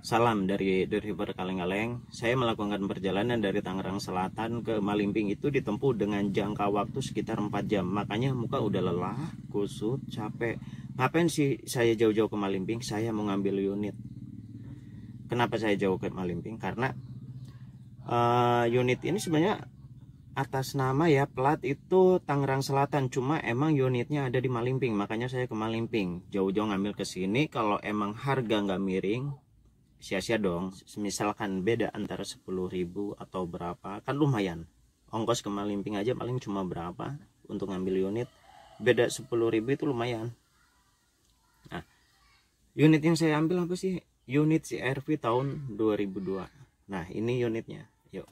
Salam dari dari Kaleng-Kaleng. Saya melakukan perjalanan dari Tangerang Selatan ke Malimping itu ditempuh dengan jangka waktu sekitar 4 jam. Makanya muka udah lelah, kusut, capek. Ngapain sih saya jauh-jauh ke Malimping? Saya mau ngambil unit. Kenapa saya jauh ke Malimping? Karena uh, unit ini sebenarnya atas nama ya plat itu Tangerang Selatan cuma emang unitnya ada di Malimping makanya saya ke Malimping jauh-jauh ngambil ke sini kalau emang harga nggak miring sia-sia dong misalkan beda antara 10.000 atau berapa kan lumayan ongkos ke aja paling cuma berapa untuk ngambil unit beda 10.000 itu lumayan nah unit yang saya ambil apa sih unit CRV tahun 2002 nah ini unitnya yuk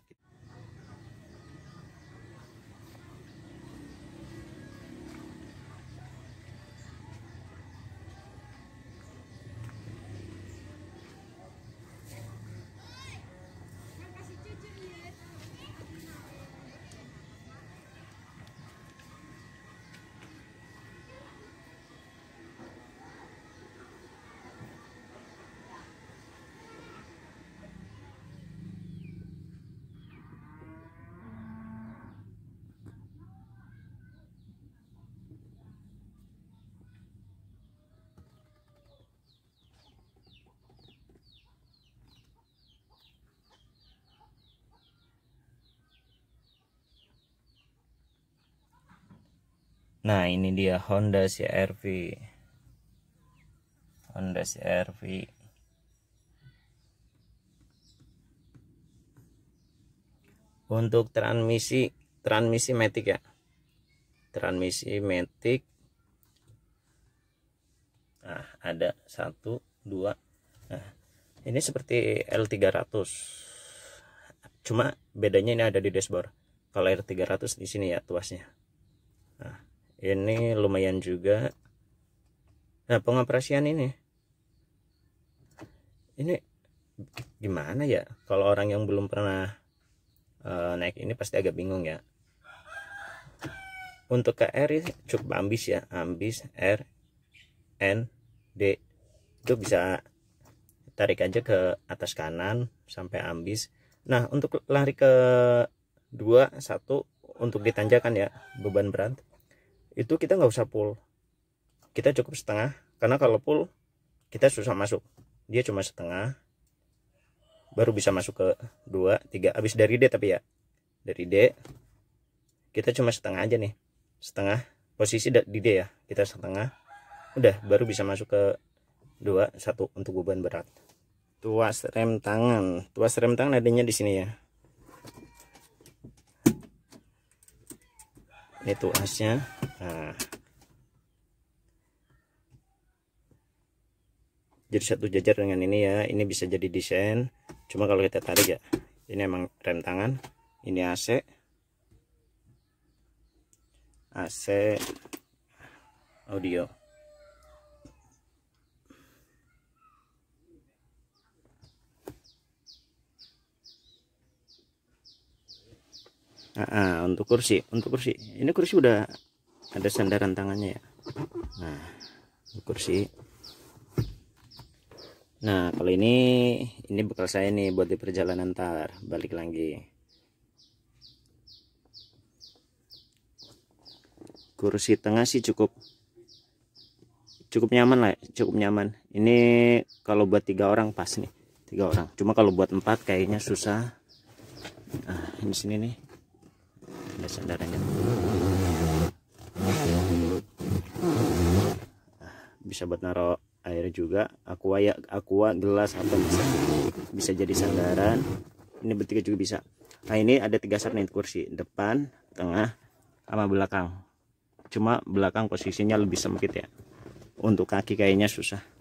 Nah ini dia Honda CRV Honda CRV Untuk transmisi Transmisi Matic ya Transmisi Matic Nah ada satu dua Nah ini seperti L300 Cuma bedanya ini ada di dashboard Kalau l 300 di sini ya tuasnya ini lumayan juga nah pengoperasian ini ini gimana ya kalau orang yang belum pernah uh, naik ini pasti agak bingung ya untuk ke KR cukup ambis ya ambis R N D itu bisa tarik aja ke atas kanan sampai ambis nah untuk lari ke dua satu untuk ditanjakan ya beban berat itu kita nggak usah pull kita cukup setengah karena kalau pull kita susah masuk dia cuma setengah baru bisa masuk ke 2, 3 habis dari D tapi ya dari D kita cuma setengah aja nih setengah posisi di D ya kita setengah udah baru bisa masuk ke 2, 1 untuk beban berat tuas rem tangan tuas rem tangan adanya di sini ya ini tuasnya nah. jadi satu jajar dengan ini ya ini bisa jadi desain cuma kalau kita tarik ya ini emang rem tangan ini AC AC audio Nah, untuk kursi, untuk kursi. Ini kursi udah ada sandaran tangannya ya nah kursi nah kalau ini ini bekal saya nih buat di perjalanan ntar balik lagi kursi tengah sih cukup cukup nyaman lah ya, cukup nyaman ini kalau buat tiga orang pas nih tiga orang cuma kalau buat empat kayaknya susah nah, di sini nih ada sandarannya bisa buat naro air juga aqua ya aqua gelas atau bisa bisa jadi sandaran ini bertiga juga bisa nah ini ada tiga set nih kursi depan tengah sama belakang cuma belakang posisinya lebih sempit ya untuk kaki kayaknya susah